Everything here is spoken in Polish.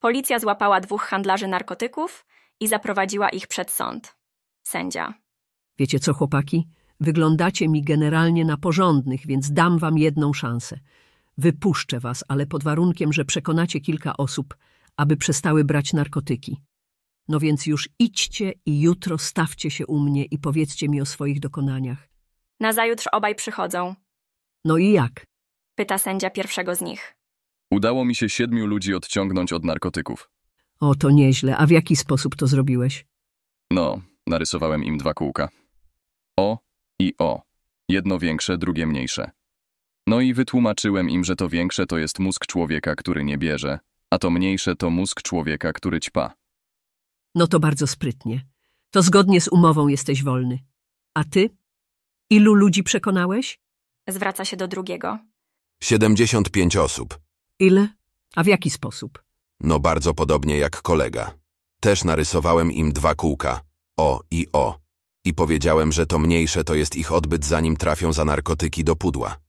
Policja złapała dwóch handlarzy narkotyków i zaprowadziła ich przed sąd. Sędzia. Wiecie co, chłopaki? Wyglądacie mi generalnie na porządnych, więc dam wam jedną szansę. Wypuszczę was, ale pod warunkiem, że przekonacie kilka osób, aby przestały brać narkotyki. No więc już idźcie i jutro stawcie się u mnie i powiedzcie mi o swoich dokonaniach. Nazajutrz obaj przychodzą. No i jak? Pyta sędzia pierwszego z nich. Udało mi się siedmiu ludzi odciągnąć od narkotyków. O, to nieźle. A w jaki sposób to zrobiłeś? No, narysowałem im dwa kółka. O i O. Jedno większe, drugie mniejsze. No i wytłumaczyłem im, że to większe to jest mózg człowieka, który nie bierze, a to mniejsze to mózg człowieka, który ćpa. No to bardzo sprytnie. To zgodnie z umową jesteś wolny. A ty? Ilu ludzi przekonałeś? Zwraca się do drugiego. 75 osób. Ile? A w jaki sposób? No bardzo podobnie jak kolega. Też narysowałem im dwa kółka. O i O. I powiedziałem, że to mniejsze to jest ich odbyt zanim trafią za narkotyki do pudła.